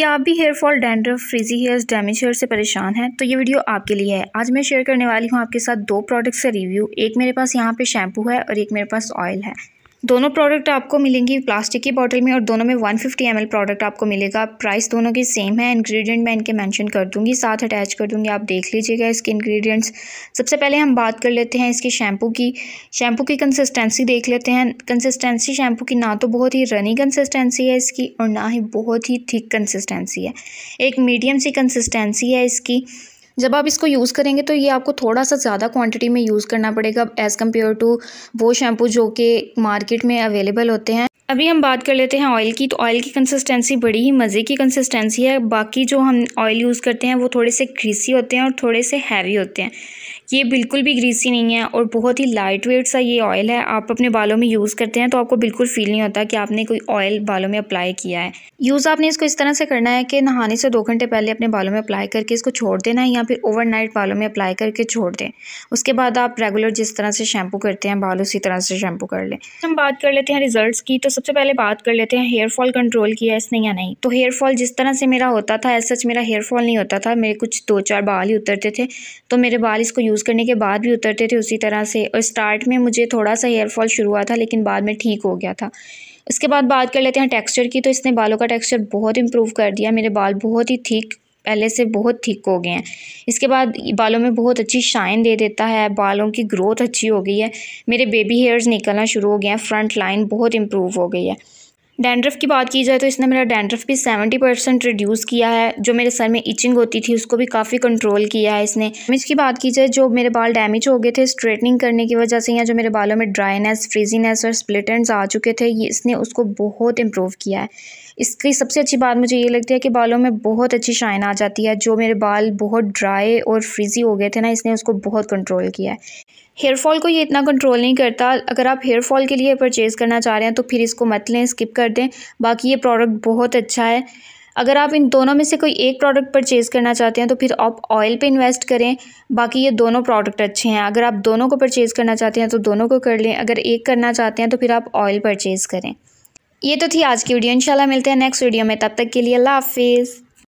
क्या आप भी hair fall dandruff frizzy hairs damage hair से परेशान हैं तो ये वीडियो आपके लिए है आज मैं शेयर करने वाली हूँ आपके साथ दो प्रोडक्ट्स का रिव्यू एक मेरे पास यहाँ पे शैम्पू है और एक मेरे पास ऑयल है दोनों प्रोडक्ट आपको मिलेंगी प्लास्टिक की बॉटल में और दोनों में 150 फिफ्टी प्रोडक्ट आपको मिलेगा प्राइस दोनों के सेम है इंग्रेडिएंट मैं इनके मेंशन कर दूंगी साथ अटैच कर दूंगी आप देख लीजिएगा इसके इंग्रेडिएंट्स सबसे पहले हम बात कर लेते हैं इसके शैम्पू की शैम्पू की कंसिस्टेंसी देख लेते हैं कंसिस्टेंसी शैम्पू की ना तो बहुत ही रनी कंसिस्टेंसी है इसकी और ना ही बहुत ही थिक कंसिस्टेंसी है एक मीडियम सी कंसिस्टेंसी है इसकी जब आप इसको यूज़ करेंगे तो ये आपको थोड़ा सा ज़्यादा क्वांटिटी में यूज़ करना पड़ेगा एज़ कम्पेयर टू वो शैम्पू जो कि मार्केट में अवेलेबल होते हैं अभी हम बात कर लेते हैं ऑयल की तो ऑयल की कंसिस्टेंसी बड़ी ही मज़े की कंसिस्टेंसी है बाकी जो हम ऑयल यूज़ करते हैं वो थोड़े से ग्रीसी होते हैं और थोड़े से हैवी होते हैं ये बिल्कुल भी ग्रीसी नहीं है और बहुत ही लाइट वेट सा ये ऑयल है आप अपने बालों में यूज़ करते हैं तो आपको बिल्कुल फील नहीं होता कि आपने कोई ऑयल बालों में अप्लाई किया है यूज़ आपने इसको इस तरह से करना है कि नहाने से दो घंटे पहले अपने बालों में अप्लाई करके इसको छोड़ देना है या फिर ओवरनाइट बालों में अप्लाई करके छोड़ दें उसके बाद आप रेगुलर जिस तरह से शैम्पू करते हैं बाल उसी तरह से शैम्पू कर लें हम बात कर लेते हैं रिजल्ट की तो सबसे पहले बात कर लेते हैं हेयर फॉल कंट्रोल किया इसने या नहीं तो हेयर फॉल जिस तरह से मेरा होता था ऐसा सच मेरा हेयर फॉल नहीं होता था मेरे कुछ दो चार बाल ही उतरते थे तो मेरे बाल इसको यूज़ करने के बाद भी उतरते थे उसी तरह से और स्टार्ट में मुझे थोड़ा सा हेयर फॉल शुरू हुआ था लेकिन बाद में ठीक हो गया था इसके बाद बात कर लेते हैं टेक्सचर की तो इसने बालों का टेक्सचर बहुत इंप्रूव कर दिया मेरे बाल बहुत ही ठीक पहले से बहुत ठीक हो गए हैं इसके बाद बालों में बहुत अच्छी शाइन दे देता है बालों की ग्रोथ अच्छी हो गई है मेरे बेबी हेयर्स निकलना शुरू हो गए हैं फ्रंट लाइन बहुत इम्प्रूव हो गई है डैंड्रफ की बात की जाए तो इसने मेरा डैंड्रफ भी सेवेंटी परसेंट रिड्यूस किया है जो मेरे सर में इचिंग होती थी उसको भी काफ़ी कंट्रोल किया है इसने डैमेज की बात की जाए जो मेरे बाल डैमेज हो गए थे स्ट्रेटनिंग करने की वजह से या जो मेरे बालों में ड्राइनेस फ्रीजीनेस और स्प्लिट आ चुके थे ये इसने उसको बहुत इम्प्रूव किया है इसकी सबसे अच्छी बात मुझे ये लगती है कि बालों में बहुत अच्छी शाइन आ जाती है जो मेरे बाल बहुत ड्राई और फ्रीजी हो गए थे ना इसने उसको बहुत कंट्रोल किया है हेयर फॉल को ये इतना कंट्रोल नहीं करता अगर आप हेयर फॉल के लिए परचेज़ करना चाह रहे हैं तो फिर इसको मत लें स्किप कर दें बाकी ये प्रोडक्ट बहुत अच्छा है अगर आप इन दोनों में से कोई एक प्रोडक्ट परचेज़ करना चाहते हैं तो फिर आप ऑयल पे इन्वेस्ट करें बाकी ये दोनों प्रोडक्ट अच्छे हैं अगर आप दोनों को परचेज़ करना चाहते हैं तो दोनों को कर लें अगर एक करना चाहते हैं तो फिर आप ऑयल परचेज़ करें ये तो थी आज की वीडियो इंशाल्लाह मिलते हैं नेक्स्ट वीडियो में तब तक के लिए अल्लाह हाफिज़